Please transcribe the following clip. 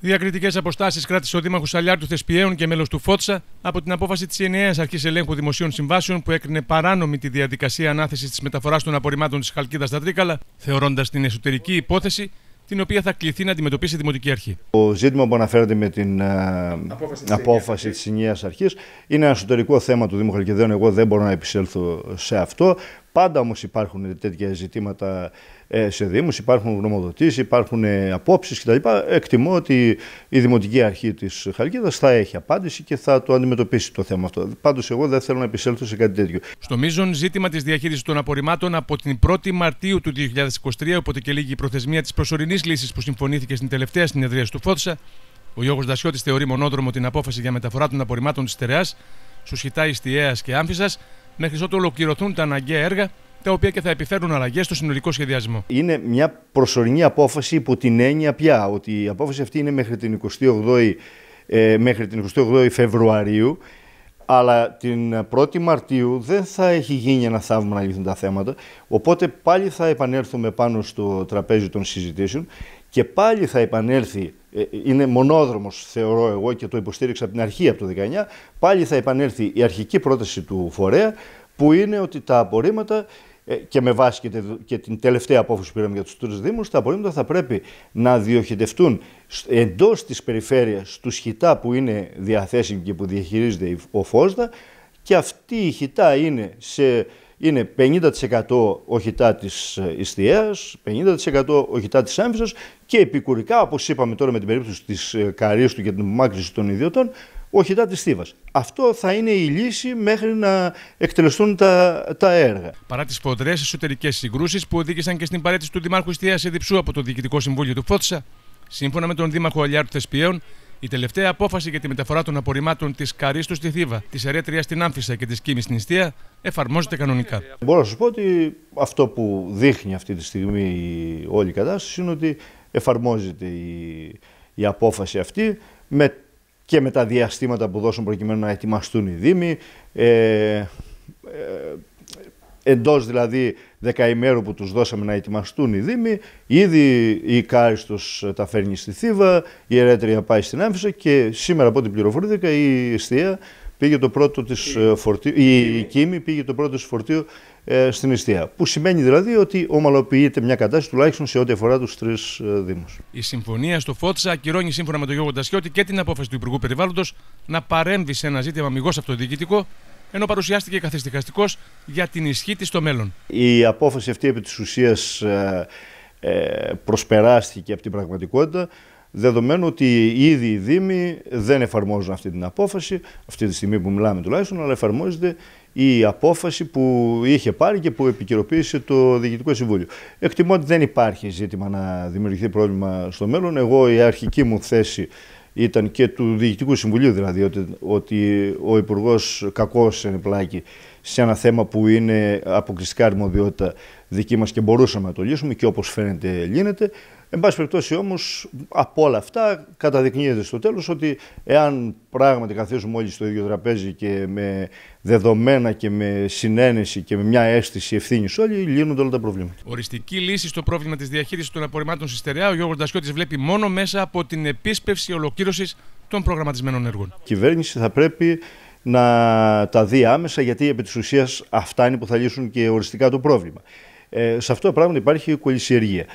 Διακριτικές αποστάσεις κράτησε ο Δήμαρχος Αλιάρτου Θεσπιέων και μέλος του Φότσα από την απόφαση της ενιαίας αρχής ελέγχου δημοσίων συμβάσεων που έκρινε παράνομη τη διαδικασία ανάθεσης της μεταφοράς των απορριμμάτων της Χαλκίδας στα Τρίκαλα, θεωρώντας την εσωτερική υπόθεση την οποία θα κληθεί να αντιμετωπίσει η Δημοτική Αρχή. Το ζήτημα που αναφέρεται με την ε, απόφαση, της αρχής αρχής είναι ένα εσωτερικό θέμα του Δήμου Χαλκιδέων. Εγώ δεν μπορώ να επισέλθω σε αυτό. Πάντα όμως υπάρχουν τέτοια ζητήματα ε, σε δήμους, υπάρχουν γνωμοδοτήσεις, υπάρχουν ε, απόψεις κτλ. Εκτιμώ ότι η Δημοτική Αρχή της Χαλκίδας θα έχει απάντηση και θα το αντιμετωπίσει το θέμα αυτό. Πάντως εγώ δεν θέλω να επισέλθω σε κάτι τέτοιο. Στο μείζον ζήτημα της διαχείρισης των απορριμμάτων από την 1η Μαρτίου του 2023, οπότε και λίγη η προθεσμία της προσωρινής λύσης που συμφωνήθηκε στην τελευταία συνεδρία του Φώτσα, ο Γιώργος Δασιώτης θεωρεί μονόδρομο την απόφαση για μεταφορά των απορριμμάτων της Τερεάς στου Χιτάη, Ιστιαία και Άμφυσα, μέχρι ότου ολοκληρωθούν τα αναγκαία έργα τα οποία και θα επιφέρουν αλλαγές στο συνολικό σχεδιασμό. Είναι μια προσωρινή απόφαση υπό την έννοια πια ότι η απόφαση αυτή είναι μέχρι την 28η, ε, μέχρι την 28η Φεβρουαρίου. Αλλά την 1η Μαρτίου δεν θα έχει γίνει ένα θαύμα να λυθούν τα θέματα. Οπότε πάλι θα επανέλθουμε πάνω στο τραπέζι των συζητήσεων και πάλι θα επανέλθει ε, είναι μονόδρομος θεωρώ εγώ και το υποστήριξα από την αρχή από το 19, πάλι θα επανέλθει η αρχική πρόταση του φορέα που είναι ότι τα απορρίμματα ε, και με βάση και την τελευταία απόφαση που πήραμε για τους τρεις Δήμους, τα απορρίμματα θα πρέπει να διοχετευτούν εντός της περιφέρειας του χιτά που είναι διαθέσιμη και που διαχειρίζεται ο Φόσδα και αυτή η χιτά είναι σε είναι 50% οχητά της ε, Ιστιαίας, 50% οχητά της Άμφισσας και επικουρικά, όπως είπαμε τώρα με την περίπτωση της ε, Καρίστου και την απομάκρυνση των ιδιωτών, οχητά της Θήβας. Αυτό θα είναι η λύση μέχρι να εκτελεστούν τα, τα έργα. Παρά τις ποδρές εσωτερικές συγκρούσεις που οδήγησαν και στην παρέτηση του Δημάρχου Ιστιαίας Εδιψού από το Διοικητικό Συμβούλιο του Φώτσα, σύμφωνα με τον Δήμαρχο Αλιάρου Θεσπιέων, η τελευταία απόφαση για τη μεταφορά των απορριμμάτων της Καρίστου στη Θήβα, της Ερέτρια στην Άμφυσα και της Κίμης στην Ιστία εφαρμόζεται κανονικά. Μπορώ να σα πω ότι αυτό που δείχνει αυτή τη στιγμή η όλη η κατάσταση είναι ότι εφαρμόζεται η, απόφαση αυτή με, και με τα διαστήματα που δώσουν προκειμένου να ετοιμαστούν οι Δήμοι. ε, ε Εντός δηλαδή δεκαημέρου που τους δώσαμε να ετοιμαστούν οι Δήμοι, ήδη η Κάριστος ε, τα φέρνει στη Θήβα, η Ερέτρια πάει στην Άμφυσα και σήμερα από ό,τι πληροφορήθηκα η Εστία πήγε το πρώτο της ε, φορτίο, η, Κίμη πήγε το πρώτο της φορτίο ε, στην Εστία. Που σημαίνει δηλαδή ότι ομαλοποιείται μια κατάσταση τουλάχιστον σε ό,τι αφορά τους τρεις Δήμους. Η συμφωνία στο Φώτσα ακυρώνει σύμφωνα με τον Γιώργο Ντασιώτη και την απόφαση του Υπουργού Περιβάλλοντος να παρέμβει σε ένα ζήτημα αμυγός αυτοδιοικητικό ενώ παρουσιάστηκε καθιστικαστικό για την ισχύ της στο μέλλον. Η απόφαση αυτή επί της ουσίας ε, ε, προσπεράστηκε από την πραγματικότητα δεδομένου ότι ήδη οι Δήμοι δεν εφαρμόζουν αυτή την απόφαση, αυτή τη στιγμή που μιλάμε τουλάχιστον, αλλά εφαρμόζεται η απόφαση που είχε πάρει και που επικαιροποίησε το Διοικητικό Συμβούλιο. Εκτιμώ ότι δεν υπάρχει ζήτημα να δημιουργηθεί πρόβλημα στο μέλλον. Εγώ η αρχική μου θέση ήταν και του Διοικητικού Συμβουλίου δηλαδή, ότι, ότι ο Υπουργός κακός είναι σε ένα θέμα που είναι αποκλειστικά αρμοδιότητα δική μας και μπορούσαμε να το λύσουμε και όπως φαίνεται λύνεται. Εν πάση περιπτώσει όμως, από όλα αυτά καταδεικνύεται στο τέλος ότι εάν πράγματι καθίσουμε όλοι στο ίδιο τραπέζι και με δεδομένα και με συνένεση και με μια αίσθηση ευθύνης όλοι, λύνονται όλα τα προβλήματα. Οριστική λύση στο πρόβλημα της διαχείρισης των απορριμμάτων στη στερεά, ο Γιώργος Ντασιώτη βλέπει μόνο μέσα από την επίσπευση ολοκλήρωσης των προγραμματισμένων έργων. Η κυβέρνηση θα πρέπει να τα δει άμεσα γιατί επί της ουσίας αυτά είναι που θα λύσουν και οριστικά το πρόβλημα. Ε, σε αυτό το υπάρχει κολυσιεργία.